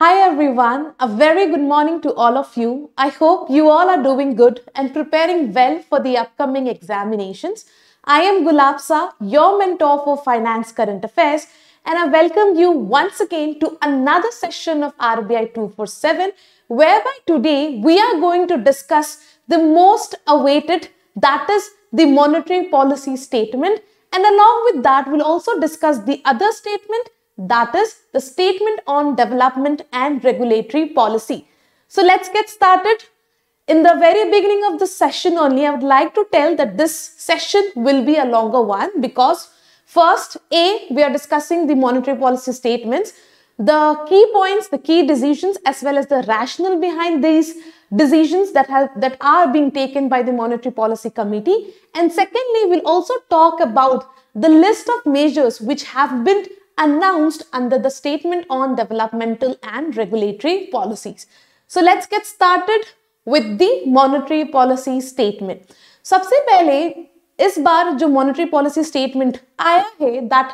Hi everyone, a very good morning to all of you. I hope you all are doing good and preparing well for the upcoming examinations. I am Gulabsa, your mentor for Finance Current Affairs, and I welcome you once again to another session of RBI 247, whereby today we are going to discuss the most awaited, that is the monetary policy statement. And along with that, we'll also discuss the other statement that is the statement on development and regulatory policy. So let's get started. In the very beginning of the session only, I would like to tell that this session will be a longer one because first, A, we are discussing the monetary policy statements, the key points, the key decisions, as well as the rationale behind these decisions that have that are being taken by the monetary policy committee and secondly we'll also talk about the list of measures which have been announced under the Statement on Developmental and Regulatory Policies. So let's get started with the Monetary Policy Statement. सबसे पहले इस बार जो monetary policy statement आया है that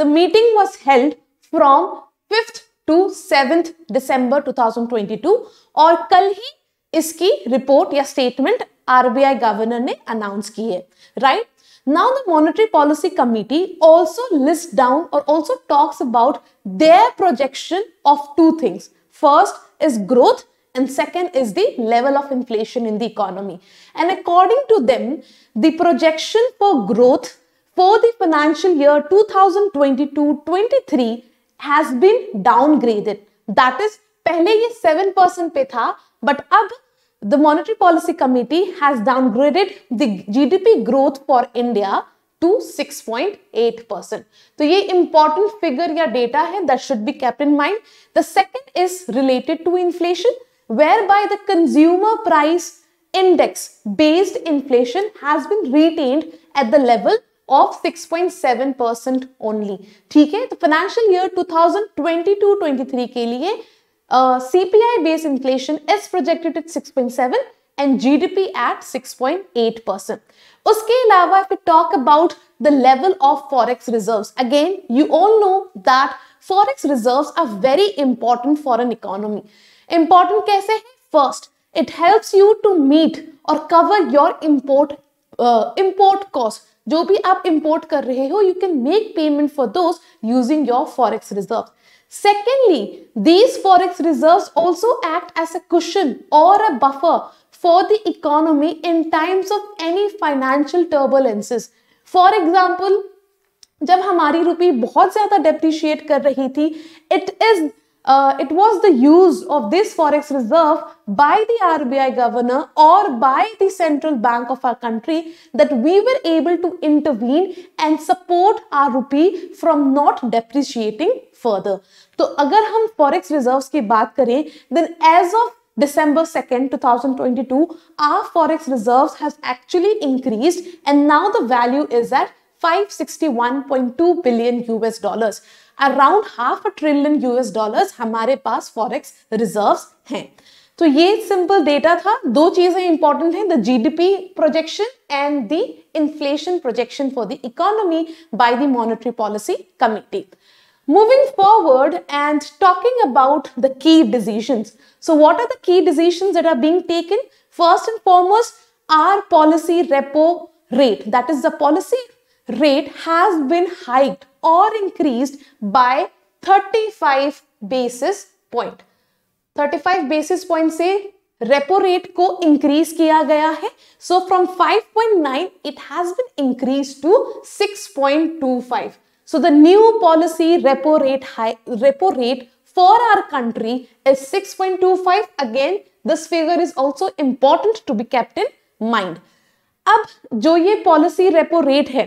the meeting was held from 5th to 7th December 2022 और कल ही इसकी report या statement RBI governor ने अनाउंस की है right? Now the Monetary Policy Committee also lists down or also talks about their projection of two things. First is growth and second is the level of inflation in the economy. And according to them, the projection for growth for the financial year 2022-23 has been downgraded. That is, पहले ये 7% पे था, but अब the Monetary Policy Committee has downgraded the GDP growth for India to 6.8%. So, ये important figure or data that should be kept in mind. The second is related to inflation, whereby the consumer price index based inflation has been retained at the level of 6.7% only. Okay, the financial year 2022-23 के लिए uh, CPI-based inflation is projected at 6.7 and GDP at 6.8%. उसके अलावा if we talk about the level of forex reserves, again you all know that forex reserves are very important for an economy. Important कैसे First, it helps you to meet or cover your import uh, import cost. जो भी आप import कर रहे हो, you can make payment for those using your forex reserves. Secondly, these forex reserves also act as a cushion or a buffer for the economy in times of any financial turbulences. For example, जब हमारी रुपी बहुत ज़्यादा depreciate कर रही थी it is uh, it was the use of this forex reserve by the RBI governor or by the central bank of our country that we were able to intervene and support our rupee from not depreciating further. So, अगर हम forex reserves की then as of December 2nd, 2022, our forex reserves has actually increased and now the value is at 561.2 billion US dollars. Around half a trillion US dollars हमारे पास forex reserves हैं तो ये simple data था दो चीजें important हैं the GDP projection and the inflation projection for the economy by the monetary policy committee moving forward and talking about the key decisions so what are the key decisions that are being taken first and foremost our policy repo rate that is the policy rate has been hiked or increased by 35 basis point 35 basis point say repo rate ko increase kiya gaya hai. So from 5.9 it has been increased to 6.25 so the new policy repo rate high repo rate for our country is 6.25 again this figure is also important to be kept in mind अब जो ये policy repo rate है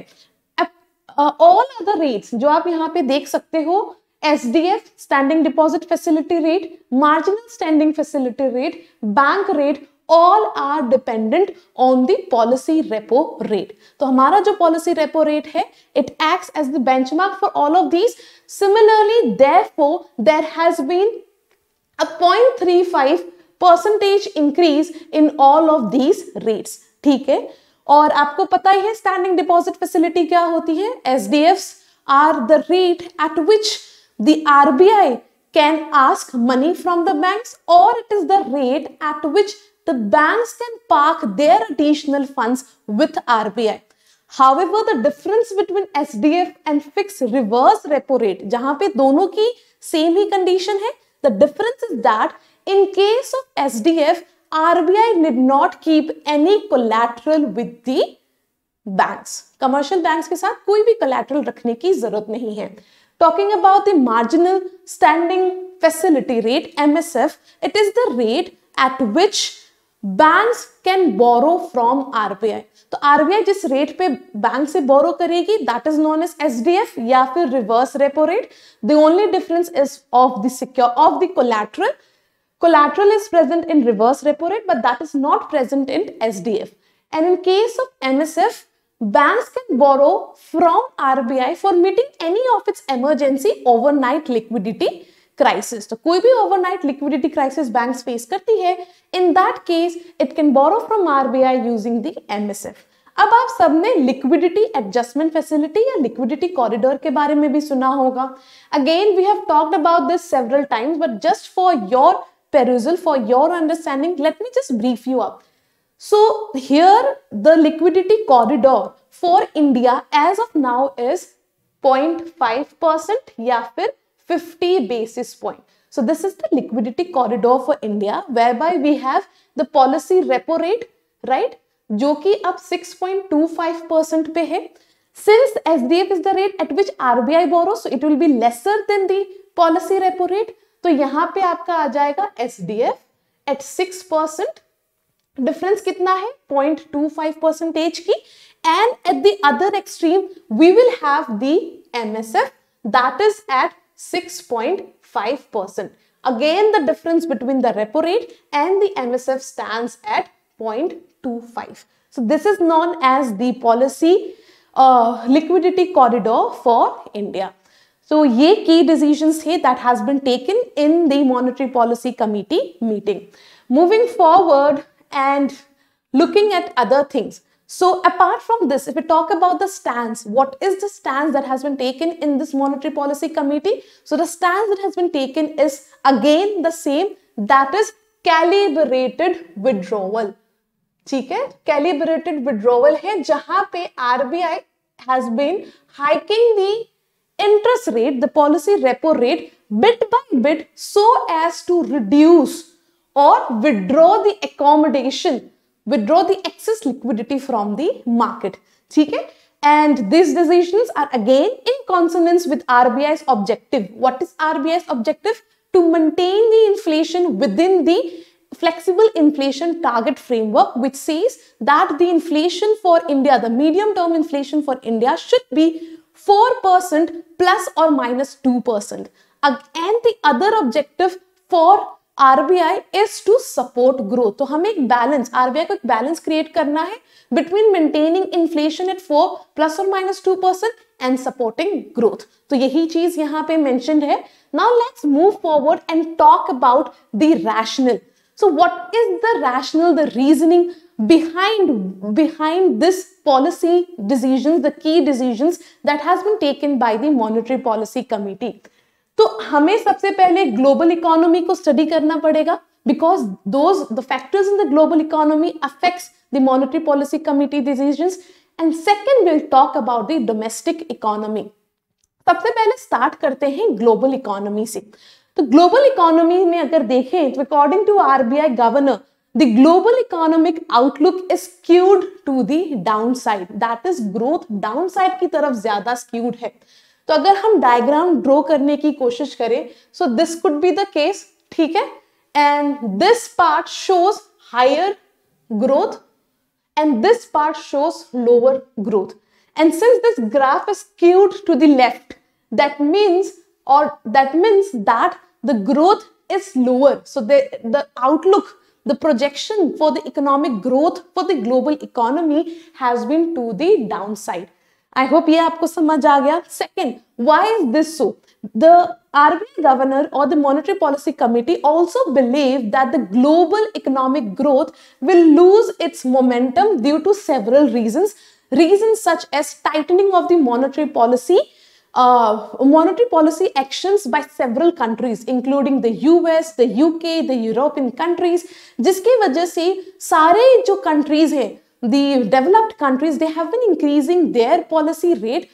all other rates जो आप यहाँ पे देख सकते हो S D F standing deposit facility rate marginal standing facility rate bank rate all are dependent on the policy repo rate तो हमारा जो पॉलिसी रेपो रेट है it act as the benchmark for all of these similarly therefore there has been a five percentage increase in all of these rates ठीक है और आपको पता ही है स्टैंडिंग डिपॉजिट फैसिलिटी क्या होती है S D F are the rate at which the R B I can ask money from the bank और it is the rate at which the bank can park their additional fund with R B I However, the difference between SDF and fixed reverse repo rate, जहां पे दोनों की same ही condition है the difference is that in case of SDF, RBI did not keep any collateral with the banks commercial banks के साथ कोई भी कलेक्ट्रल रखने की जरूरत नहीं है talking about the marginal standing facility rate M S F it is the rate at which bank can borrow from RBI तो आरबीआई जिस रेट पे बैंक से बोरो करेगी that is known as S D F या फिर reverse repo rate the only difference is of दिक्योर of the collateral Collateral is present in reverse repo rate, but that is not present in SDF. And in case of MSF, banks can borrow from RBI for meeting any of its emergency overnight liquidity crisis तो कोई भी overnight liquidity crisis banks face करती है in that case it can borrow from rbi using the msf अब आप सबने liquidity adjustment facility या liquidity corridor के बारे में भी सुना होगा again we have talked about this several times but just for your perusal for your understanding, let me just brief you up. So here the liquidity corridor for India as of now is 0.5% या 50 basis point. So this is the liquidity corridor for India whereby we have the policy repo rate right Joki up 6.25% पे है. Since SDF is the rate at which RBI borrows so it will be lesser than the policy repo rate तो यहां पे आपका आ जाएगा S D F at six percent difference कितना है पॉइंट टू फाइव परसेंटेज की and at the other extreme we will have the M S F that is at six point five percent again the difference between the repo rate and the M S F stand at point two five so this is known as the policy liquidity corridor for India So ye key decisions the that has been taken in the Monetary Policy Committee meeting. Moving forward and looking at other things. So apart from this, if we talk about the stance, what is the stance that has been taken in this Monetary Policy Committee? So the stance that has been taken is again the same, that is calibrated withdrawal. ठीक है Calibrated withdrawal है जहां पे has been hiking the interest rate, the policy repo rate, bit by bit so as to reduce or withdraw the accommodation, withdraw the excess liquidity from the market. Okay? And these decisions are again in consonance with RBI's objective. What is RBI's objective? To maintain the inflation within the flexible inflation target framework which says that the inflation for India, the medium term inflation for India should be four percent plus और minus two percent And the other objective for RBI is to support growth तो हमें एक balance RBI को एक balance create करना है between maintaining inflation at four plus और minus two percent and supporting growth तो यही चीज यहाँ पे मेंशनड है now let's move forward and talk about the rationale so what is the rationale the reasoning behind behind this policy decisions the key decisions that has been taken by the monetary policy committee तो हमें सबसे पहले global economy को study करना पड़ेगा because those the factors in the global economy affects the monetary policy committee decisions and second will talk about the domestic economy सबसे पहले start करते हैं ग्लोबल इकोनॉमी से तो ग्लोबल इकोनॉमी में अगर देखें तो according to RBI governor the global economic outlook is skewed to the downside that is growth downside की तरफ ज्यादा skewed है तो अगर हम डायग्राम ड्रॉ करने की कोशिश करें so this could be the case ठीक है and this part shows higher growth and this part shows lower growth and since this graph is skewed to the left that means or that means that the growth is lower so the, the outlook the projection for the economic growth for the global economy has been to the downside. I hope ये आपको समझ आ Second, why is this so? The RBI governor or the Monetary Policy Committee also believe that the global economic growth will lose its momentum due to several reasons. Reasons such as tightening of the monetary policy, uh, monetary policy actions by several countries including the US, the UK, the European countries जिसकी वजह से सारे जो countries हैं the developed countries they have been increasing their policy rate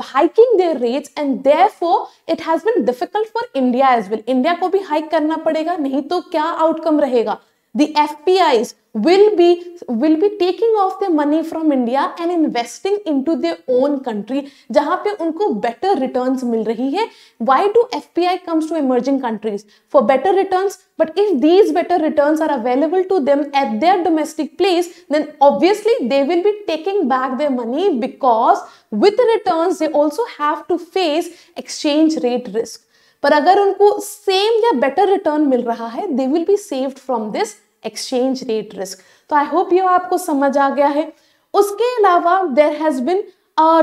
hiking their rates and therefore it has been difficult for India as well. India को भी hike करना पड़ेगा नहीं तो क्या outcome रहेगा the FPIs will be, will be taking off their money from India and investing into their own country, जहां पे उनको better returns मिल रही है. Why do FPI comes to emerging countries? For better returns, but if these better returns are available to them at their domestic place, then obviously they will be taking back their money because with the returns, they also have to face exchange rate risk. पर अगर उनको same या better return मिल रहा है they will be saved from this exchange rate risk तो I hope ये आपको समझ आ गया है उसके अलावा there has been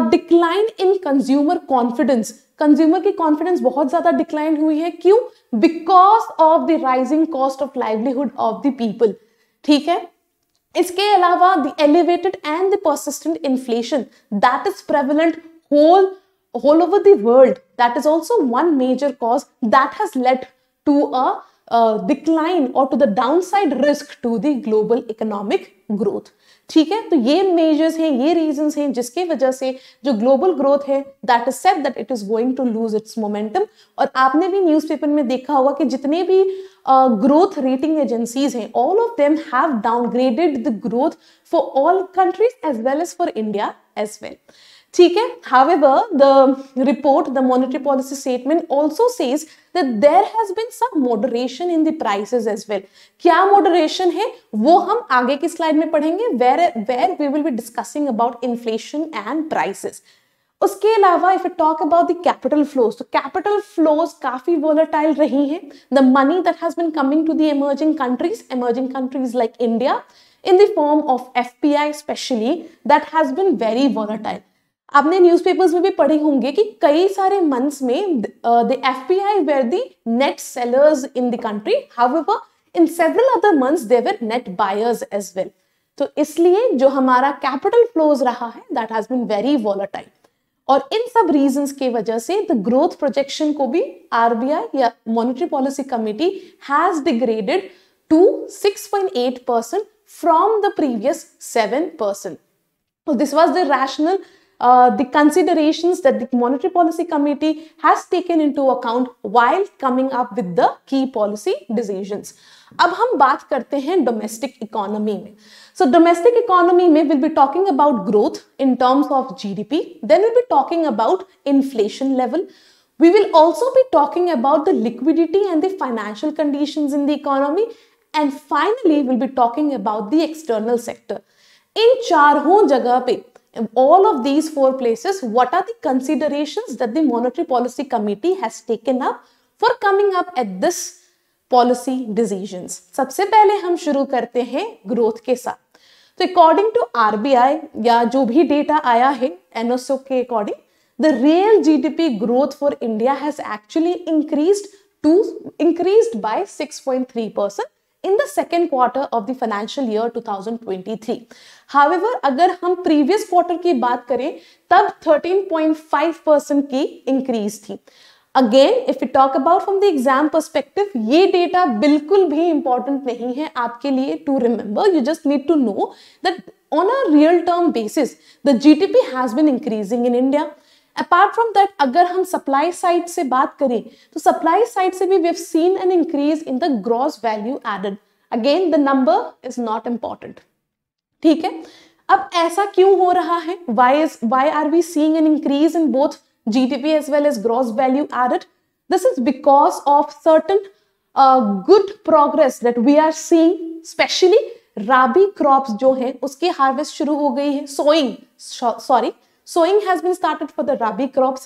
decline in consumer confidence consumer की कॉन्फिडेंस बहुत ज़्यादा डिक्लाइन हुई है क्यों because of the rising cost of livelihood of the people ठीक है इसके अलावा the elevated and the persistent inflation that is prevalent whole all over the world, that is also one major cause that has led to a uh, decline or to the downside risk to the global economic growth. ठीक है तो ये measures हैं ये reason हैं जिसके वजह से जो ग्लोबल ग्रोथ है that is set that it is going to lose its momentum और आपने भी न्यूज़पेपर में देखा होगा कि जितने भी ग्रोथ रेटिंग एजेंसीज हैं all of them have downgraded the growth for all countries as well as for India as well ठीक है however the report the monetary policy statement also says that there has been some moderation in the prices as well क्या moderation है वो हम आगे की slide में पढ़ेंगे where we will be discussing about inflation and prices उसके अलावा if you talk about the capital flows तो कैपिटल फ्लोज काफी वोलेटाइल रही हैं the money that has been coming to the emerging countries emerging countries like India in the form of F P I specially that has been very volatile आपने newspapers में भी पढ़े होंगे कि कई सारे मंथ्स में the F I were the net sellers in the country however in several other months they were net buyers as well तो इसलिए जो हमारा कैपिटल फ्लोज रहा है that has been very volatile और इन सब रीजंस के वजह से द ग्रोथ प्रोजेक्शन को भी आरबीआई या monetary policy committee has degraded to 6.8 percent from the previous 7 percent this was the rationale Uh, the considerations that the Monetary Policy Committee has taken into account while coming up with the key policy decisions. अब हम बात करते हैं domestic economy में so domestic economy में will be talking about growth in terms of GDP then will be talking about inflation level we will also be talking about the liquidity and the financial conditions in the economy and finally we'll be talking about the external sector इन चारों जगह पे all of these four places, what are the considerations that the Monetary Policy Committee has taken up for coming up at this policy decisions? सबसे पहले हम शुरू करते हैं ग्रोथ के साथ तो according to RBI या जो भी डेटा आया है एनएसओ के according the real GDP growth for India has actually increased to increased by 6.3 percent in the second quarter of the financial year 2023. However, अगर हम previous quarter की बात करें तब 13.5 परसेंट की increase थी again if you talk about from the exam perspective ये data बिल्कुल भी इंपॉर्टेंट नहीं है आपके लिए to remember you just need to know that on a real term basis the G D P has been increasing in India apart from that अगर हम supply side से बात करें तो सप्लाई साइड से भी we have seen an increase in the gross value added again the number is not important ठीक है अब ऐसा क्यों हो रहा है why is why are we seeing an increase in both G D P as well as gross value added this is because of certain good progress that we are seeing specially rabi crops जो है उसकी harvest शुरू हो गई है sowing sorry Sowing has been started for the rabi crops.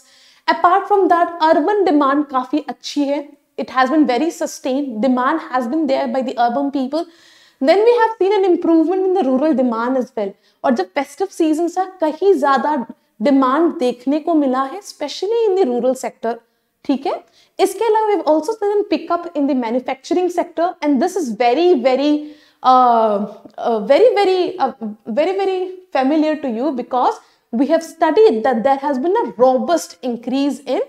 apart from that urban demand काफ़ी अच्छी है it has been very sustained demand has been there by the urban people then we have seen an improvement in the rural demand as well Or the festive seasons था कहीं ज़्यादा demand देखने को मिला especially in the rural sector ठीक है we've also seen a pickup in the manufacturing sector and this is very very uh, uh, very very uh, very very familiar to you because we have studied that there has been a robust increase in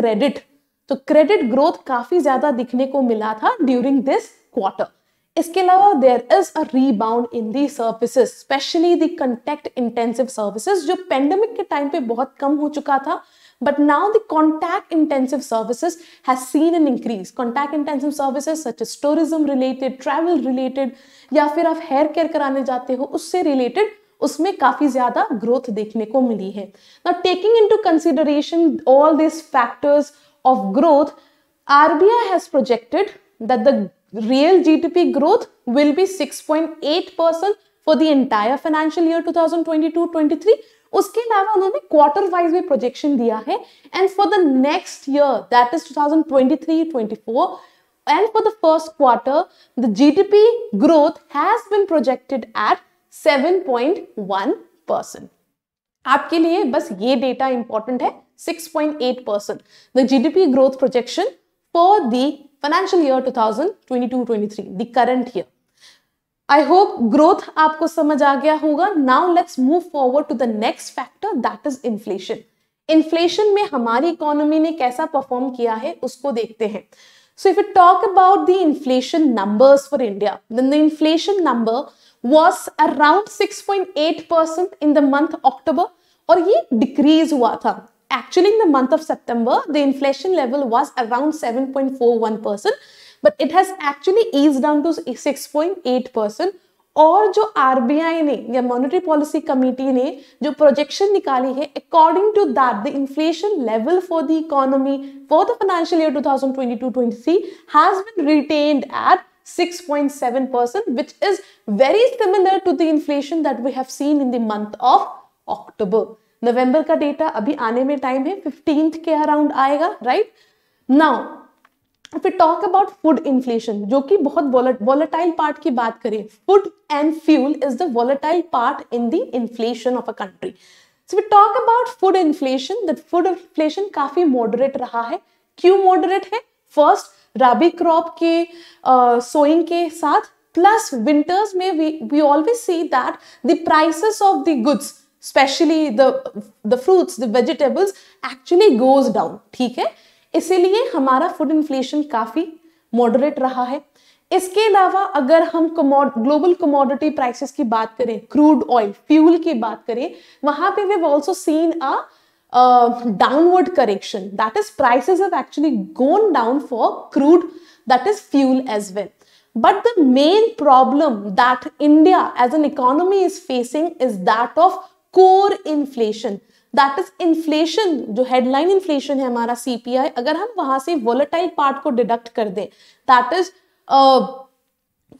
credit तो credit growth काफी ज्यादा दिखने को मिला था during this quarter इसके अलावा there is a rebound in the services specially the contact intensive services जो पेंडेमिक के टाइम पे बहुत कम हो चुका था but now the contact intensive services has seen an increase contact intensive services such as tourism related travel related या फिर आप हेयर केयर कराने जाते हो उससे रिलेटेड उसमें काफी ज्यादा ग्रोथ देखने को मिली है ना taking into consideration all this factors of growth R B I has projected that the real G D P growth will be six point eight percent for the entire financial year two thousand twenty two twenty three उसके अलावा उन्होंने quarter wise भी projection दिया है and for the next year that is two thousand twenty three twenty four and for the first quarter the G D P growth has been projected at 7.1 percent आपके लिए बस ये data important है 6.8 percent the GDP growth projection for the financial year 2022-23 the current year I hope growth आपको समझ आ गया होगा now let's move forward to the next factor that is inflation inflation में हमारी इकोनॉमी ने कैसा परफॉर्म किया है उसको देखते हैं so if you talk about the inflation numbers for India then the inflation number was around 6.8% in the month October और ये decrease हुआ actually in the month of September the inflation level was around 7.41% but it has actually eased down to 6.8% Or, the RBI ने या Monetary Policy Committee ने जो projection according to that the inflation level for the economy for the financial year 2022-23 has been retained at 6.7%, which is very similar to the inflation that we have seen in the month of October. नवंबर का data अभी आने में time है fifteenth के around आएगा right now फिर talk about food inflation जो कि बहुत वॉलेटाइल पार्ट की बात करें food and fuel is the volatile part in the inflation of a country so we talk about food inflation that food inflation काफी moderate रहा है क्यों मॉडरेट है फर्स्ट राबी क्रॉप के सोइंग uh, के साथ प्लस विंटर्स में we we always see that the prices of the goods specially the the fruits the vegetables actually goes down ठीक है इसीलिए हमारा फूड इन्फ्लेशन काफ़ी मॉडरेट रहा है इसके अलावा अगर हम कमोड ग्लोबल कमोडिटी प्राइसेस की बात करें क्रूड ऑयल फ्यूल की बात करें वहां पे we also seen a downward correction that is prices have actually gone down for crude that is fuel as well but the main problem that India as an economy is facing is that of core inflation that is inflation जो headline inflation है हमारा CPI अगर हम वहां से volatile part को deduct कर दें that is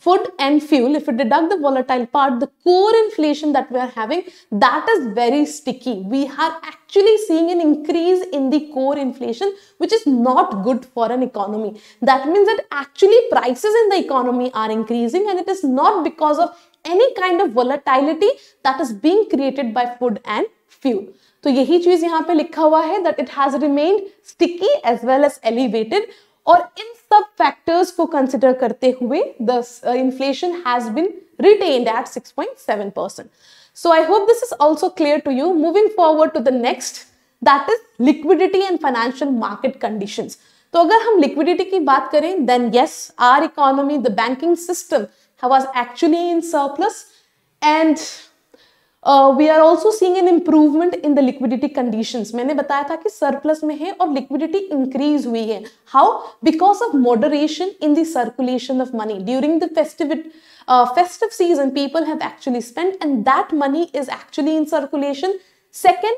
food and fuel, if you deduct the volatile part, the core inflation that we are having, that is very sticky. We are actually seeing an increase in the core inflation, which is not good for an economy. That means that actually prices in the economy are increasing and it is not because of any kind of volatility that is being created by food and fuel. So, यही चीज यहाँ पे लिखा हुआ है that it has remained sticky as well elevated और सब factors को कंसिडर करते हुए the inflation has been retained at 6.7 point seven percent so I hope this is also clear to you moving forward to the next that is liquidity and financial market condition तो अगर हम liquidity की बात करें then yes our economy the banking system was actually in surplus and we are also seeing an improvement in the liquidity condition मैंने बताया था कि सरप्लस में है और लिक्विडिटी इंक्रीज हुई है how because of moderation in the circulation of money during the festivity festive season people have actually spend and that money is actually in circulation second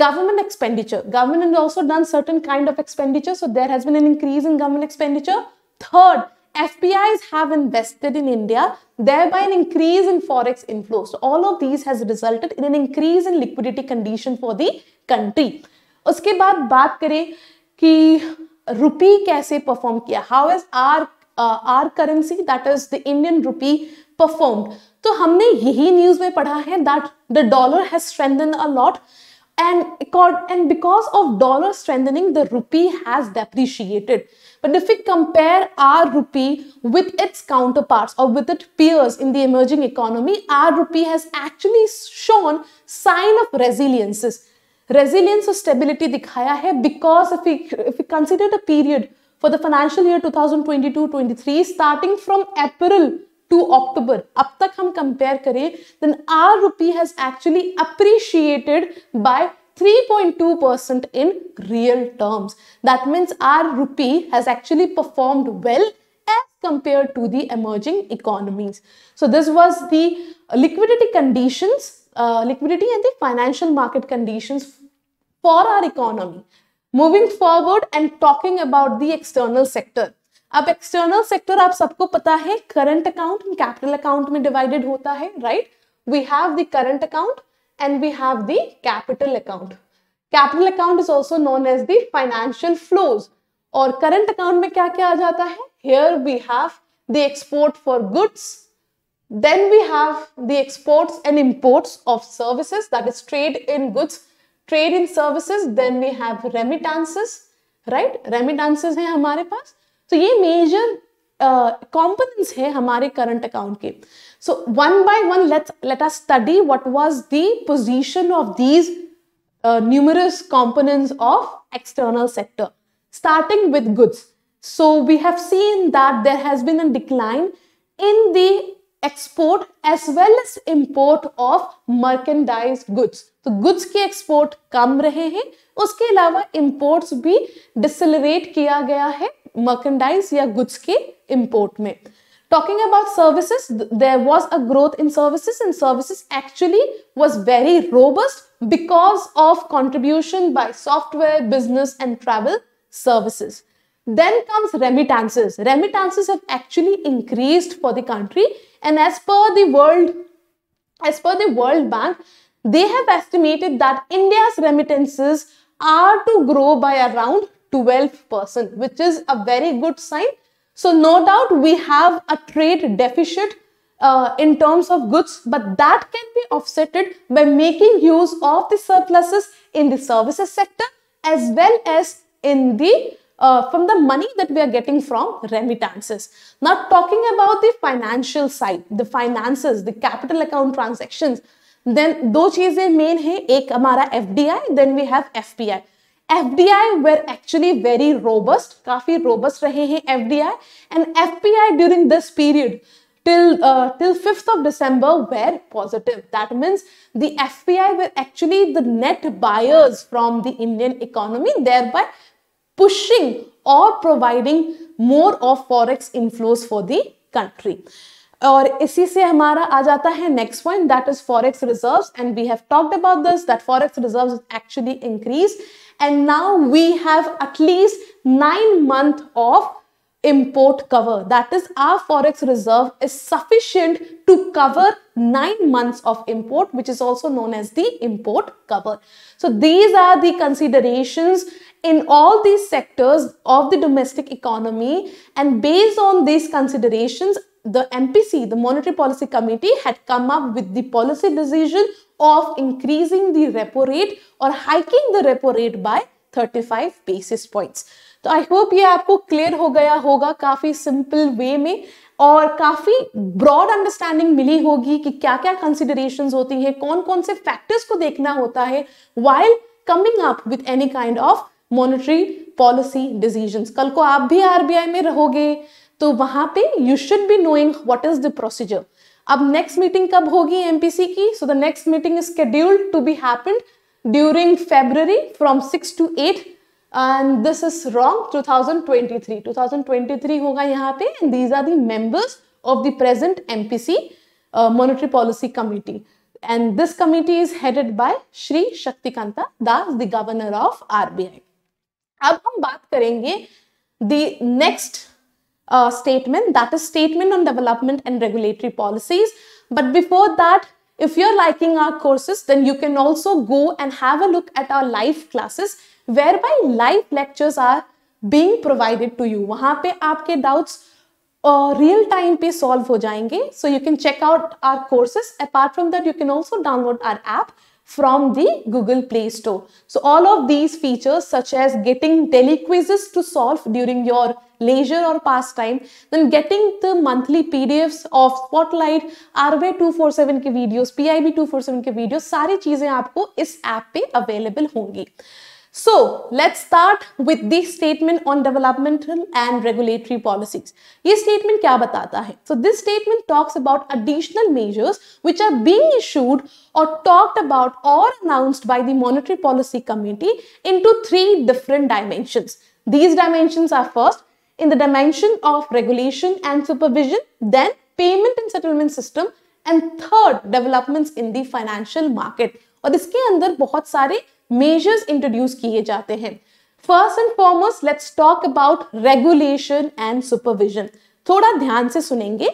government expenditure government has also done certain kind of expenditure so there has been an increase in government expenditure third FPIs have invested in India, thereby an increase in forex inflows. So all of these has resulted in an increase in liquidity condition for the country. उसके बाद बात करें कि रुपी कैसे perform किया How has our our currency that is the Indian rupee performed तो हमने यही न्यूज में पढ़ा है that the dollar has strengthen a and and because of dollar strengthening the rupee has depreciated but if we compare our rupee with its counterparts or with its peers in the emerging economy, our rupee has actually shown sign of resilience, Resilience or stability dikhaya hai because if we, if we consider the period for the financial year 2022-23 starting from April to October, up tak hum compare kare, then our rupee has actually appreciated by 3.2% in real terms. That means our rupee has actually performed well as compared to the emerging economies. So this was the liquidity conditions, uh, liquidity and the financial market conditions for our economy. Moving forward and talking about the external sector. Now external sector, आप सबको पता है current account account account में divided होता है Right? We have the current account and we have the capital account. Capital account is also known as the financial flows. Or current account में kya kya uh hai? Here we have the export for goods. Then we have the exports and imports of services, that is trade in goods, trade in services. Then we have remittances, right? Remittances hai हमारे पास. So ये major components uh, है हमारे current account के so one by one let let our study what was the position of these numerous components of external sector starting with goods so we have seen that there has been a decline in the export as well as import of merchandise goods तो goods के export कम रहे हैं उसके अलावा imports भी decelerate किया गया है merchandise या goods के import में talking about services there was a growth in services and services actually was very robust because of contribution by software business and travel services then comes remittances remittances have actually increased for the country and as per the world as per the world bank they have estimated that india's remittances are to grow by around 12%, which is a very good sign. So no doubt we have a trade deficit uh, in terms of goods, but that can be offsetted by making use of the surpluses in the services sector as well as in the uh, from the money that we are getting from remittances. Now talking about the financial side, the finances, the capital account transactions, then दो चीजें main है One, हमारा FDI. Then we have FPI. FDI were actually very robust, kafi robust काफ़ी robust रहे हैं F D I and till uh, till 5th of december were positive that means the fpi were actually the net buyers from the indian economy thereby pushing or providing more of forex inflows for the country और इसी से हमारा आ जाता है next point that is forex reserves and we have talked about this that forex reserves actually increase and now we have at least nine month of import cover that is our forex reserve is sufficient to cover 9 months of import which is also known as the import cover so these are the considerations in all these sectors of the domestic economy and based on these considerations the MPC, the Monetary Policy Committee, had come up with the policy decision of increasing the repo rate or hiking the repo rate by 35 basis points. तो I hope ये आपको clear हो गया होगा काफी simple way में और काफी ब्रॉड अंडरस्टैंडिंग मिली होगी कि क्या क्या कंसिडरेशन होती है कौन कौन से फैक्टर्स को देखना होता है while coming up with any kind of monetary policy decision कल को आप भी आरबीआई में रहोगे तो वहां पे you should be knowing what is the procedure अब नेक्स्ट मीटिंग कब होगी एमपीसी की so the next meeting is scheduled to be happened during February from six to eight and this is wrong 2023 2023 होगा यहाँ पे and these are the members of the present MPC monetary policy committee and this committee is headed by Shri Shaktikanta Das the governor of RBI अब हम बात करेंगे the next uh, statement, that is statement on development and regulatory policies. But before that, if you're liking our courses, then you can also go and have a look at our live classes whereby live lectures are being provided to you. वहाँ पे आपके doubts uh, real time पे solve हो जाएंगे So you can check out our courses. Apart from that, you can also download our app. from the Google Play Store. So all of these features such as getting daily quizzes to solve during your leisure or pastime, then getting the monthly PDFs of Spotlight, RV 247 के videos, PIB 247 के videos, sari cheeze aapko is app pe available hongi So let's start with this statement on developmental and regulatory policies. This statement क्या बताता है? So this statement talks about additional measures which are being issued or talked about or announced by the Monetary Policy Committee into three different dimensions. These dimensions are first in the dimension of regulation and supervision, then payment and settlement system, and third developments in the financial market. और इसके अंदर बहुत सारे measures introduce किए जाते हैं first and foremost let's talk about regulation and supervision थोड़ा ध्यान से सुनेंगे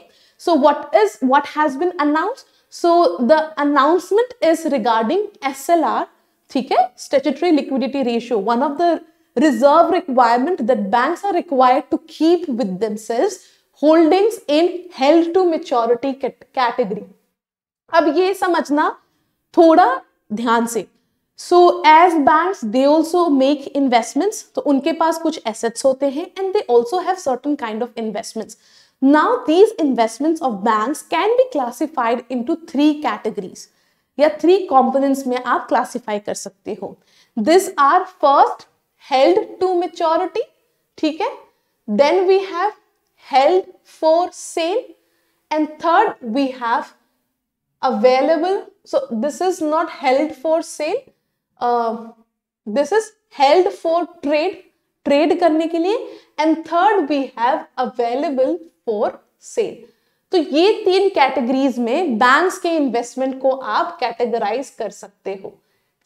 so what is what has been announce so the announcement is regarding S L R ठीक है statutory liquidity ratio one of the reserve requirement that bank are required to keep with sales holdings in held to maturity category अब ये समझना थोड़ा ध्यान से so as bank they also make investments तो उनके पास कुछ एसेट्स होते हैं and they also have certain kind of investments now these investments of banks can be classified into three categories या थ्री कॉम्पोनेंट्स में आप क्लासिफाई कर सकते हो this are first held to maturity ठीक है then we have held for sale and third we have available so this is not held for sale this is held for trade trade करने के लिए and third we have available for sale तो ये तीन categories में banks के investment को आप कैटेगराइज कर सकते हो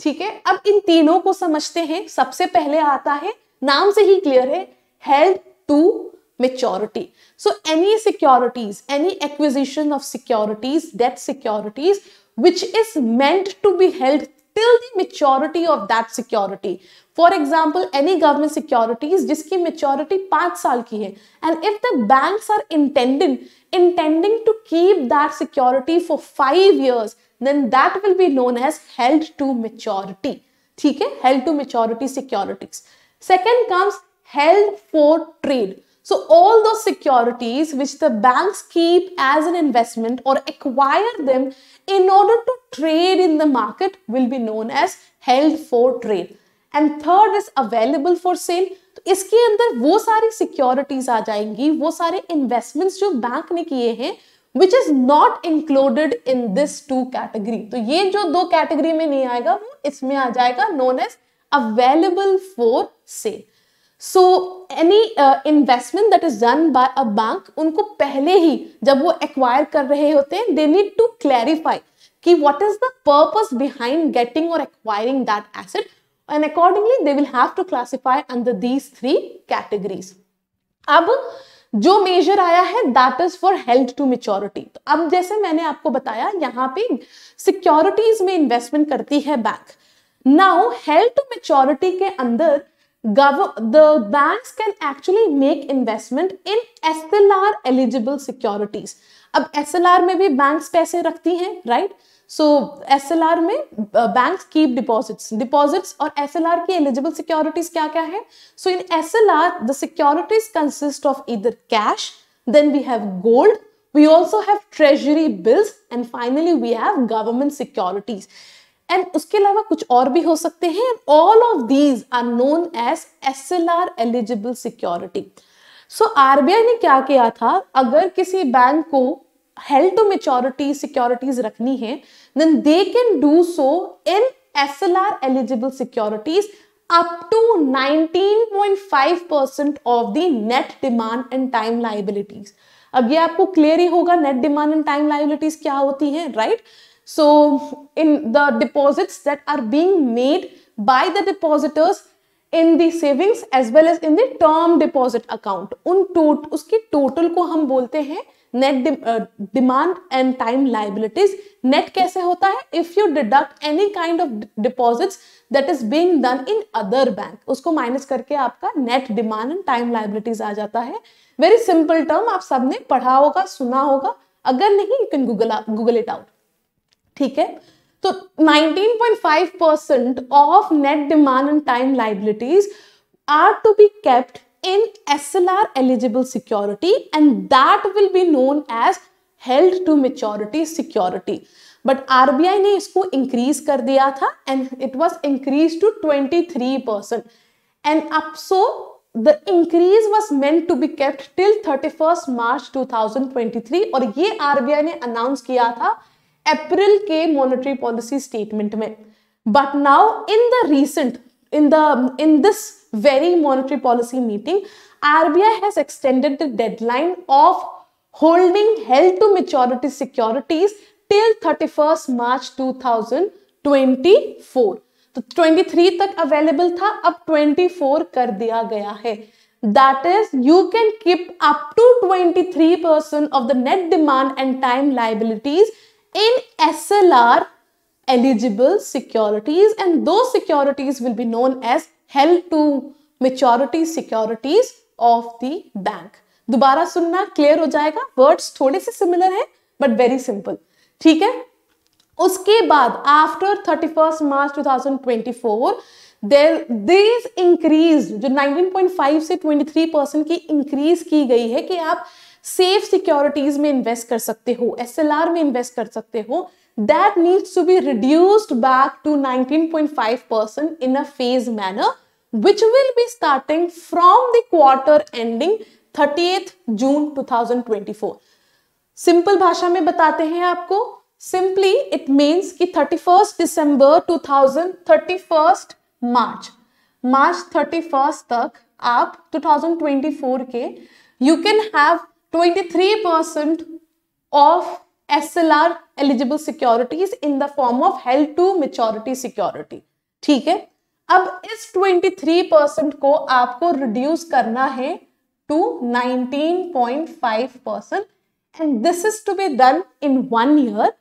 ठीक है अब इन तीनों को समझते हैं सबसे पहले आता है नाम से ही क्लियर है held to maturity so any securities any acquisition of securities debt securities which is meant to be held till the maturity of that security. For example, any government securities जिसकी maturity पाँच साल की है and if the banks are intending intending to keep that security for five years, then that will be known as held to maturity. ठीक है held to maturity securities. Second comes held for trade. So all those securities which the banks keep as an investment or acquire them in order to trade in the market will be known as held for trade. And third is available for sale तो इसके अंदर वो सारी securities आ जाएंगी वो सारे investments जो bank ने किए हैं which is not included in this two category तो ये जो दो कैटेगरी में नहीं आएगा वो इसमें आ जाएगा known as available for sale so any investment that is done by a bank उनको पहले ही जब वो एक्वायर कर रहे होते हैं दे नीड टू क्लैरिफाई कि what is the purpose behind getting और acquiring that asset and accordingly they will have to classify under these three categories अब जो मेजर आया है that is for held to maturity तो अब जैसे मैंने आपको बताया यहाँ पे सिक्योरिटीज में इन्वेस्टमेंट करती है bank now held to maturity के अंदर the banks can actually make investment in SLR eligible securities. अब SLR में भी banks पैसे रखती हैं, right? So SLR में uh, banks keep deposits. Deposits और SLR की eligible securities क्या क्या है? So in SLR, the securities consist of either cash, then we have gold, we also have treasury bills, and finally we have government securities. And उसके अलावा कुछ और भी हो सकते हैं all of these are known as S L R eligible security so RBI ने क्या किया था अगर किसी बैंक को हेल्थ टू maturity सिक्योरिटीज रखनी है then they then they can do so in SLR eligible securities up to 19.5% of the net demand and time liabilities अब ये आपको क्लियर ही होगा net demand and time liabilities क्या होती है right right? So in the deposits that are being made by the depositors in the savings as well as in the term deposit account उन टोट उसके टोटल को हम बोलते हैं net demand and time liabilities net कैसे होता है if you deduct any kind of deposits that is being done in other bank उसको माइनस करके आपका net demand and time liabilities आ जाता है वेरी सिंपल टर्म आप सबने पढ़ा होगा सुना होगा अगर नहीं you can Google Google it out ठीक है तो 19.5 percent of net demand and time liabilities are to be kept in S L R eligible security and that will be known as held to maturity security but RBI ने इसको increase कर दिया था and it was increase to twenty three percent and also the increase was meant to be kept till thirty first March two thousand twenty three और ये R ने announce किया था अप्रैल के मॉनेटरी पॉलिसी स्टेटमेंट में but now in the recent in the in this very monetary policy meeting RBI has extended the deadline of holding held to maturity securities till thirty first March two thousand twenty four तो twenty three तक available था अब twenty four कर दिया गया है that is you can keep up to twenty three percent of the net demand and time liabilities in SLR eligible securities and those securities will be known as held to maturity securities of the bank. दोबारा सुनना clear हो जाएगा words थोड़े से similar हैं but very simple ठीक है उसके बाद after thirty first March two thousand twenty four there these increase जो नाइनटीन पॉइंट फाइव से ट्वेंटी थ्री परसेंट की इंक्रीज की गई है कि आप सेफ सिक्योरिटीज में इन्वेस्ट कर सकते हो एस में इन्वेस्ट कर सकते हो that needs to be reduced back to 19.5 percent in a phase manner which will be starting from the quarter ending 30th June 2024 simple भाषा में बताते हैं आपको सिंपली इट मीन्स कि 31 दिसंबर थर्टी फर्स्ट मार्च मार्च 31 तक आप 2024 के you can have 23% of SLR eligible securities in the form of held to maturity security ठीक है अब इस 23% को आपको रिड्यूस करना है to 19.5% point and this is to be done in one year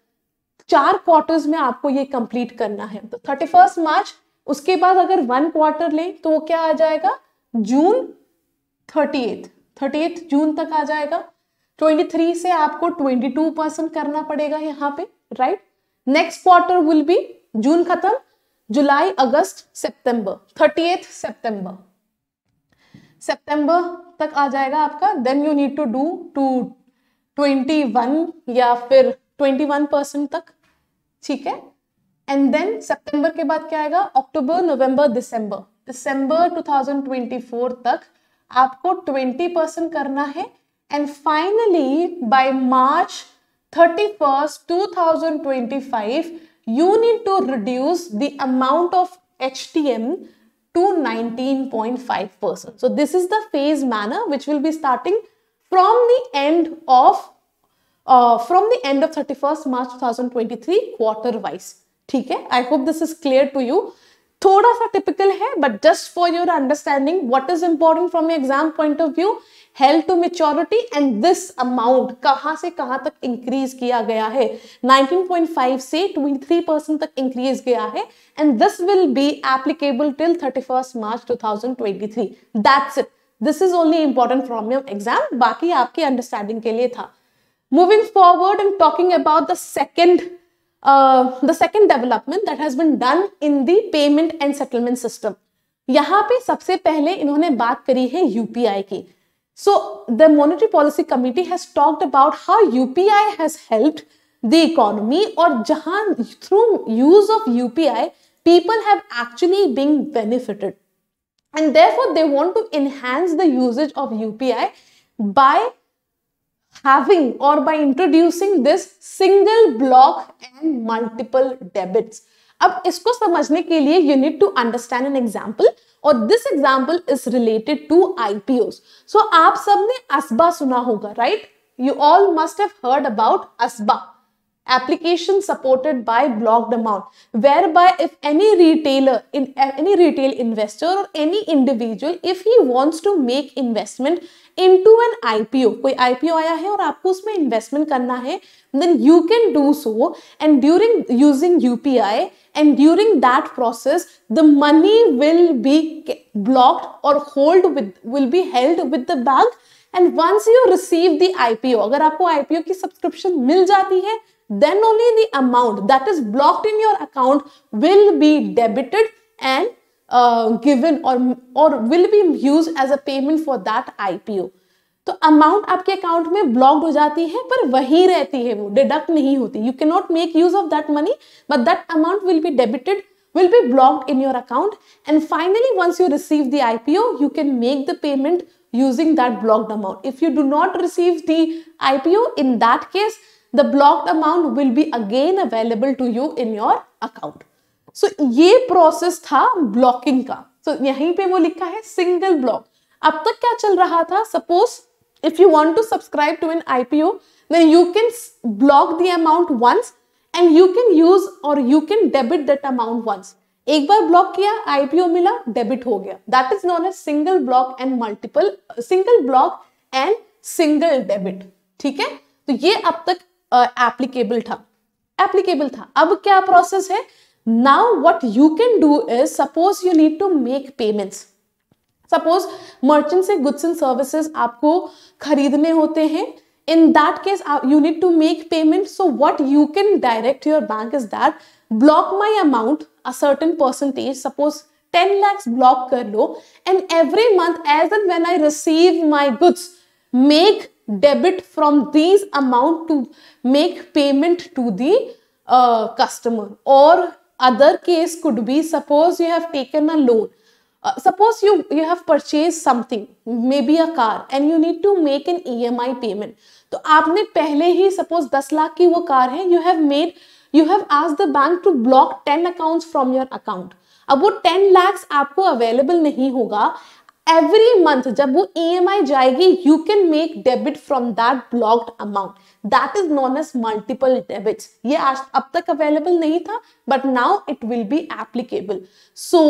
चार क्वार्टर्स में आपको ये कंप्लीट करना है तो थर्टी फर्स्ट मार्च उसके बाद अगर वन क्वार्टर लें तो वो क्या आ जाएगा June thirty eighth thirty June तक आ जाएगा 23 तो से आपको 22 परसेंट करना पड़ेगा यहाँ पे right next quarter will be June खत्म जुलाई अगस्त सितंबर एथ सितंबर सितंबर तक आ जाएगा आपका then you need to do to 21 या फिर 21 परसेंट तक ठीक है एंड देन सितंबर के बाद क्या आएगा अक्टूबर नवंबर दिसंबर दिसंबर 2024 तक आपको ट्वेंटी परसेंट करना है and finally by March thirty first two thousand twenty five you need to reduce the amount of H T M to nineteen point five percent so this is the phase manner which will be starting from the end of from the end of thirty first March two thousand twenty three quarter wise ठीक है I hope this is clear to you थोड़ा सा typical है but just for your understanding what is important from exam point of view held to maturity and this amount कहाँ से कहाँ तक increase किया गया है 19.5 से 23 परसेंट तक इंक्रीज गया है and this will be applicable till 31 March 2023 that's it this is only important from your exam बाकी आपकी अंडरस्टैंडिंग के लिए था moving forward and talking about the second Uh, the second development that has been done in the payment and settlement system. यहाँ पे सबसे पहले इन्होंने बात करी है यूपीआई की so the monetary policy committee has talked about how UPI has helped the economy और जहां people have actually been benefited and therefore they want to enhance the usage of UPI by having or by introducing this single block and multiple debits. अब इसको समझने के लिए you need to understand an example और this example is related to IPOs. So आप ASBA सुना होगा right? You all must have heard about ASBA. application supported by blocked amount whereby if any retailer in any retail investor or any individual if he wants to make investment into an IPO कोई IPO आया है और आपको उसमें investment करना है then you can do so and during using UPI and during that process the money will be blocked और hold with will be held with the bank and once you receive the IPO अगर आपको IPO की subscription मिल जाती है then only the amount that is blocked in your account will be debited and given और और will be use as a payment for that IPO तो amount आपके अकाउंट में ब्लॉक्ड हो जाती है पर वही रहती है वो डिडक्ट नहीं होती you can not make use of that money but that amount will be debited will be blocked in your account and finally once you receive the IPO you can make the payment using that blocked amount if you do not receive the IPO in that case the blocked amount will be again available to you in your account so ये process था blocking का सो so, यहीं पे वो लिखा है single block अब तक क्या चल रहा था suppose if you want to subscribe to an IPO then you can block the amount once and you can use और you can debit that amount once एक बार ब्लॉक किया आईपीओ मिला डेबिट हो गया that is known as single block and multiple single block and single debit ठीक है तो ये अब तक एप्लीकेबल uh, था एप्लीकेबल था अब क्या प्रोसेस है Now, what you can do is suppose you need to make payments. Suppose merchants say goods and services aapko kharidne hote hain. In that case, you need to make payments. So, what you can direct your bank is that block my amount a certain percentage. Suppose 10 lakhs block kar and every month, as and when I receive my goods, make debit from these amount to make payment to the uh, customer or other case could be suppose you have taken a loan suppose you you have purchase something may be a car and you need to make an E M I payment तो आपने पहले ही suppose दस लाख की वो car है you have made you have आज the bank to block ten account from your account अब वो टेन लैक्स आपको अवेलेबल नहीं होगा एवरी मंथ जब वो ई एम आई जाएगी you can make debit from that blocked amount that is known as multiple debit ये आज अब तक अवेलेबल नहीं था but now it will be applicable so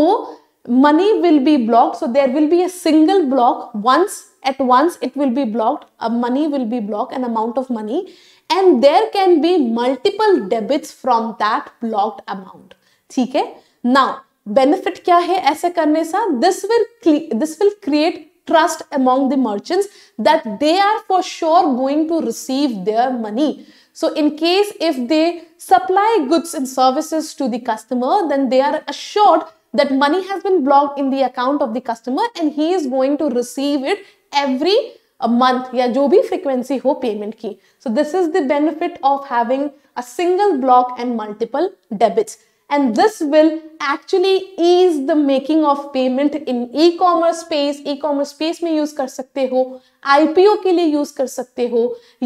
money will be block so there will be a single block once at once it will be blocked money will be block an amount of money and there can be multiple debit from that blocked amount ठीक है now benefit क्या है ऐसे करने सा this will this will create trust among the merchants that they are for sure going to receive their money. So in case if they supply goods and services to the customer, then they are assured that money has been blocked in the account of the customer and he is going to receive it every uh, month या जो frequency ho payment की. So this is the benefit of having a single block and multiple debits and this will actually ease the making of payment in e-commerce space e-commerce space में use kar sakte ho, IPO ke liye use kar sakte ho,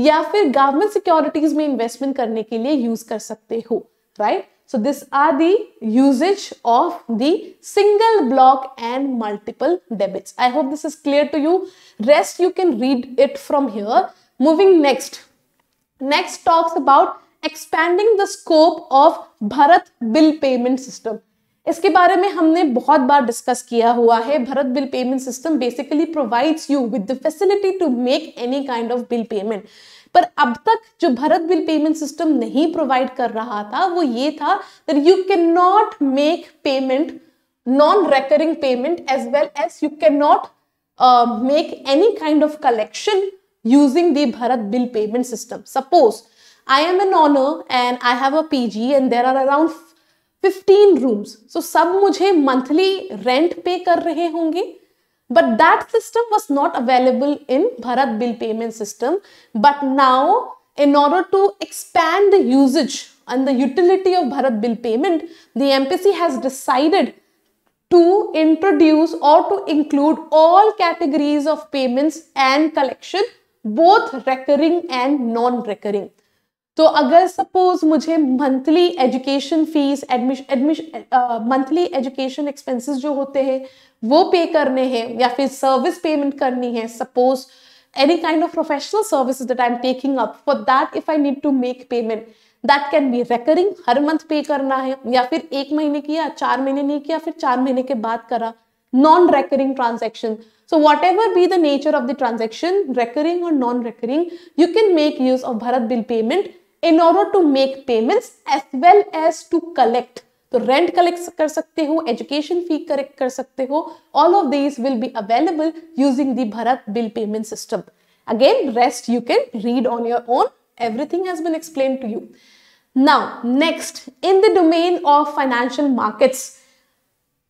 ya fir government securities में investment करने ke liye use kar sakte ho, right so this are the usage of the single block and multiple debits. I hope this is clear to you. Rest you can read it from here. Moving next. Next talks about expanding the scope of Bharat bill payment system इसके बारे में हमने बहुत बार discuss किया हुआ है Bharat bill payment system basically provides you with the facility to make any kind of bill payment पर अब तक जो भारत बिल पेमेंट सिस्टम नहीं प्रोवाइड कर रहा था वो ये था that you can not make payment non recurring payment as well as you can not make any kind of collection using the Bharat bill payment system suppose I am an honor and I have a PG and there are around 15 rooms. So sab mujhe monthly rent pay kar रहे होंगे But that system was not available in Bharat bill payment system. But now, in order to expand the usage and the utility of Bharat bill payment, the MPC has decided to introduce or to include all categories of payments and collection, both recurring and non-recurring. तो अगर suppose मुझे monthly education fees admission monthly education expenses जो होते हैं वो पे करने हैं या फिर सर्विस पेमेंट करनी है suppose kind of professional service that I am taking up for that if I need to make payment that can be recurring हर मंथ पे करना है या फिर एक महीने किया चार महीने नहीं किया फिर चार महीने के बाद करा non recurring transaction so whatever be the nature of the transaction recurring और non recurring you can make use of Bharat bill payment in order to make payments as well as to collect तो rent collect कर सकते हो education fee collect कर सकते हो all of these will be available using the Bharat bill payment system again rest you can read on your own everything has been explain to you now next in the domain of financial markets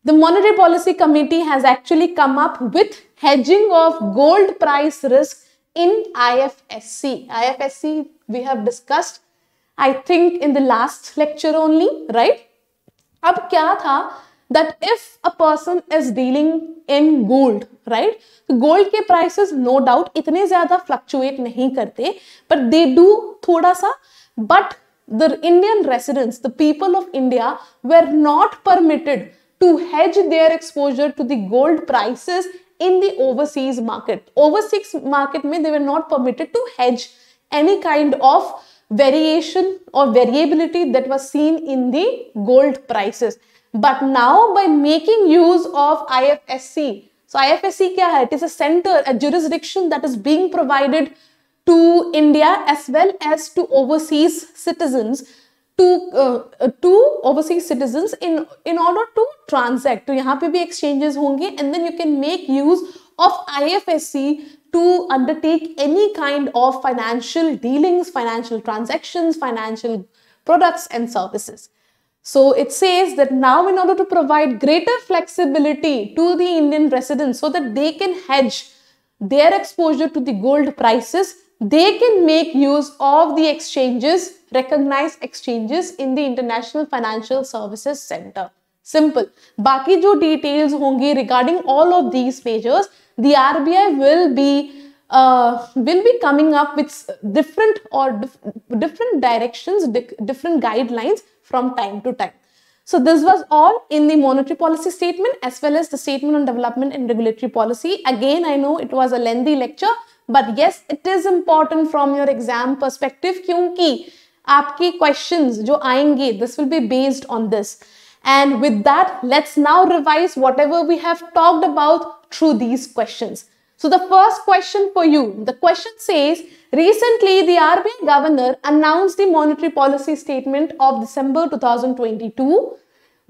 The Monetary Policy Committee has actually come up with hedging of gold price risk in IFSC. IFSC we have discussed I think in the last lecture only, right? Ab क्या था that if a person is dealing in gold, right? Gold के prices no doubt इतने ज़्यादा fluctuate नहीं करते, but they do थोड़ा सा, but the Indian residents, the people of India were not permitted to hedge their exposure to the gold prices in the overseas market. Overseas market means they were not permitted to hedge any kind of variation or variability that was seen in the gold prices. But now by making use of IFSC, so IFSC kya hai? It is a center, a jurisdiction that is being provided to India as well as to overseas citizens to uh, uh overseas citizens in in order to transact तो यहाँ पे भी exchanges होंगे and then you can make use of IFSC to undertake any kind of financial dealings, financial transactions, financial products and services. So it says that now in order to provide greater flexibility to the Indian residents so that they can hedge their exposure to the gold prices, they can make use of the exchanges recognized exchanges in the International Financial Services Center. Simple. Baki jo details hongi regarding all of these measures, the RBI will be uh, will be coming up with different or dif different directions, di different guidelines from time to time. So this was all in the monetary policy statement as well as the statement on development and regulatory policy. Again, I know it was a lengthy lecture, but yes, it is important from your exam perspective क्योंकि आपके question जो आएंगे this will be based on this and with that let's now revise whatever we have talked about through these question So the first question for you, the question says, recently the RBI governor announced the monetary policy statement of December 2022.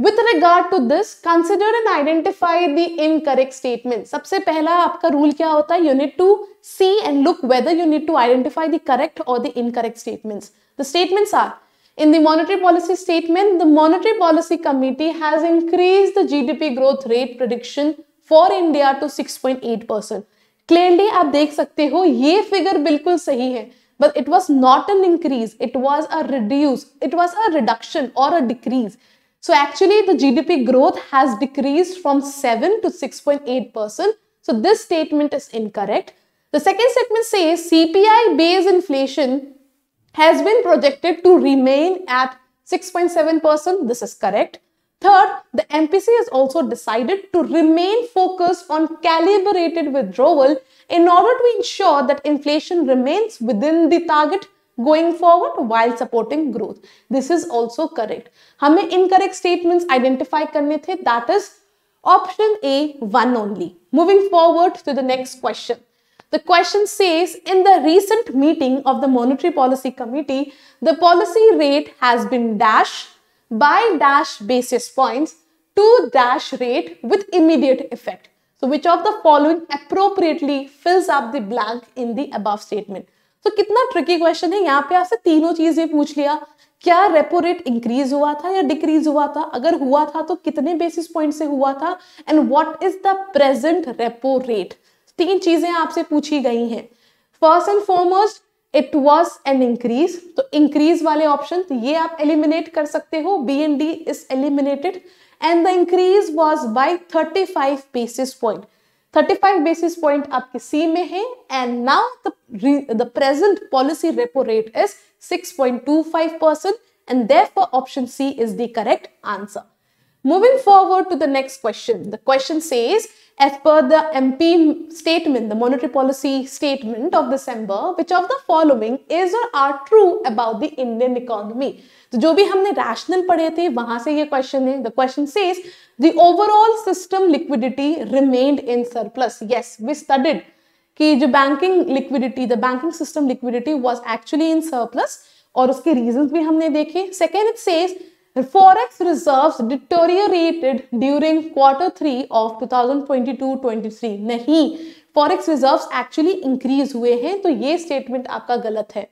With regard to this, consider and identify the incorrect statement. sabse pehla aapka rule kya hota hai You need to see and look whether you need to identify the correct or the incorrect statements. The statements are, in the monetary policy statement, the monetary policy committee has increased the GDP growth rate prediction for India to 6.8%. Clearly, आप देख सकते हो figure bilkul सही है but it was not an increase it was a reduce it was a reduction or a decrease so actually the gdp growth has decreased from 7 to 6.8% so this statement is incorrect the second statement says cpi based inflation has been projected to remain at 6.7%. This is correct. Third, the MPC has also decided to remain focused on calibrated withdrawal in order to ensure that inflation remains within the target going forward while supporting growth. This is also correct. हमें incorrect statements identify करने थे that is option A one only. Moving forward to the next question. The question says, in the recent meeting of the Monetary Policy Committee, the policy rate has been dash by dash basis points to dash rate with immediate effect. So which of the following appropriately fills up the blank in the above statement? तो so, कितना tricky question है यहाँ पे आपसे तीनों चीजें पूछ liya क्या रेपो रेट इंक्रीज हुआ था या डिक्रीज हुआ था अगर हुआ था तो कितने बेसिस पॉइंट से हुआ था and what is the present repo rate तीन चीजें आपसे पूछी गई हैं first and foremost it was an increase तो इंक्रीज वाले ऑप्शन तो ये आप एलिमिनेट कर सकते हो B and D is eliminated and the increase was by thirty five basis point thirty five basis point आपके सी में है and now the present policy repo rate is six point two five percent and therefore option C is the correct answer Moving forward to the next question, the question says, as per the MP statement, the monetary policy statement of December, which of the following is or are true about the Indian economy? So, what we rational studied, this question hai. The question says, the overall system liquidity remained in surplus. Yes, we studied that the banking liquidity, the banking system liquidity was actually in surplus. And we have seen the reasons. Second, it says, The forex reserves deteriorated during quarter 3 of 2022-23 नहीं forex reserves actually increase हुए हैं तो ये statement आपका गलत है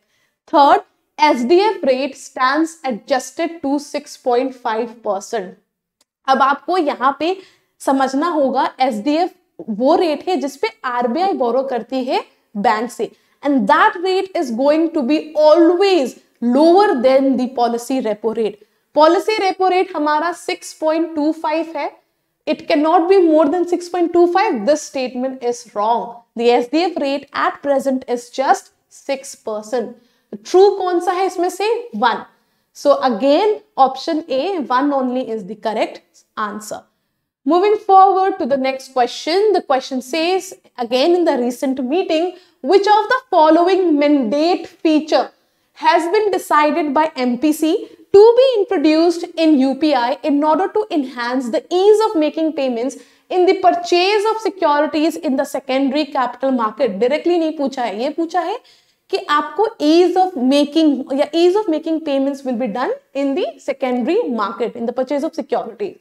third SDF rate stand adjusted to 6.5 percent अब आपको यहाँ पे समझना होगा एसडीएफ वो रेट है जिसपे आरबीआई बोरो करती है बैंक से and that rate is going to be always lower than the policy repo rate policy repo rate हमारा 6.25 है it can not be more than 6.25 this statement is wrong the SDF rate at present is just 6% percent true कौन सा है इसमें से one so again option A one only is the correct answer moving forward to the next question the question says again in the recent meeting which of the following mandate feature has been decided by mpc to be introduced in UPI in order to enhance the ease of making payments in the purchase of securities in the secondary capital market. Directly नहीं पूछा है ये पूछा है कि आपको ease of making या ease of making payments will be done in the secondary market in the purchase of securities.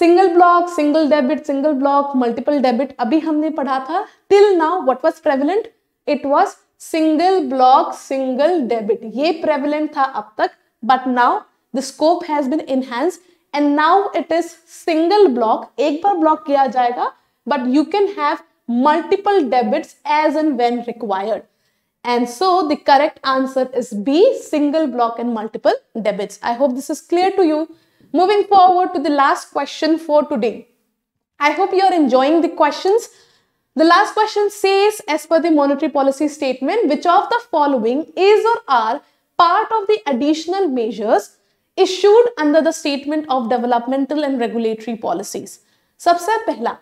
Single block single debit single block multiple debit अभी हमने पढ़ा था till now what was prevalent it was single block single debit ये prevalent था अब तक but now the scope has been enhanced and now it is single block ek bar block kiya jayega but you can have multiple debits as and when required and so the correct answer is b single block and multiple debits i hope this is clear to you moving forward to the last question for today i hope you are enjoying the questions the last question says as per the monetary policy statement which of the following is or are part of the additional measures issued under the statement of developmental and regulatory policies. sabse pehla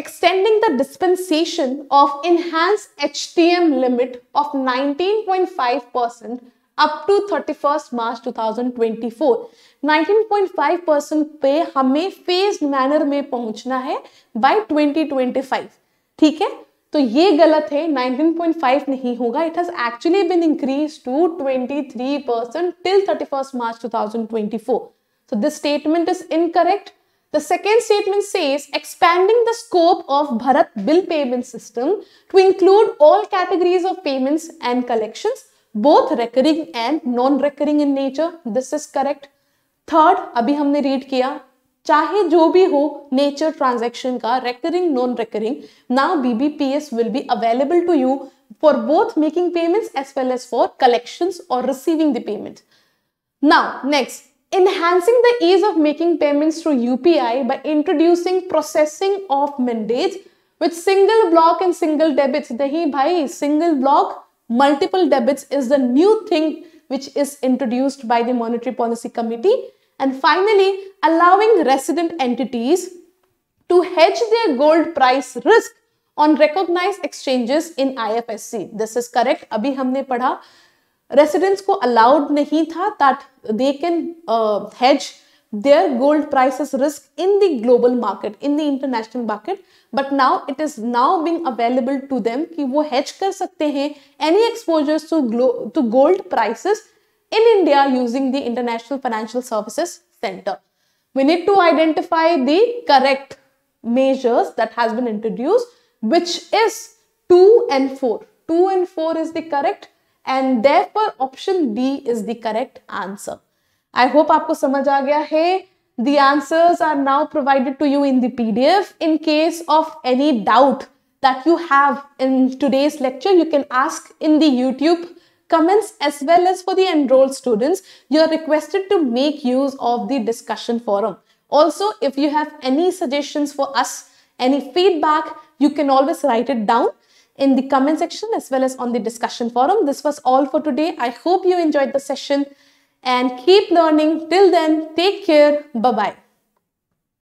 extending the dispensation of enhanced HTM limit of 19.5% up to 31st March 2024 19.5% pe hame phased manner mein pahunchna hai by 2025 theek hai तो ये गलत है 19.5 नहीं होगा it has actually been increase to 23 percent till 31 March 2024 so this statement is incorrect the second statement says expanding the scope of bharat bill payment system to include all categories of payments and collections both recurring and non recurring in nature this is correct third abhi humne read kiya चाहे जो भी हो nature transaction का recurring non recurring ना BBPS will be available to you for both making payments as well as for collection और receiving the payment now next enhancing the ease of making payments through UPI by introducing processing of mandates with single block and single debits. Dahi bhai, single block, multiple debits is the new thing which is introduced by the Monetary Policy Committee. And finally, allowing resident entities to hedge their gold price risk on recognized exchanges in IFSC. This is correct. अभी हमने पढ़ा residents को allowed नहीं था that they can hedge their gold prices risk in the global market in the international market but now it is now being available to them कि वो hedge कर सकते हैं any exposures to, to gold prices in India using the International Financial Services Center. We need to identify the correct measures that has been introduced, which is 2 and 4. 2 and 4 is the correct and therefore option D is the correct answer. I hope आपको समझ आ The answers are now provided to you in the PDF. In case of any doubt that you have in today's lecture, you can ask in the YouTube comments as well as for the enrolled students, you are requested to make use of the discussion forum. Also, if you have any suggestions for us, any feedback, you can always write it down in the comment section as well as on the discussion forum. This was all for today. I hope you enjoyed the session and keep learning. Till then, take care. Bye-bye.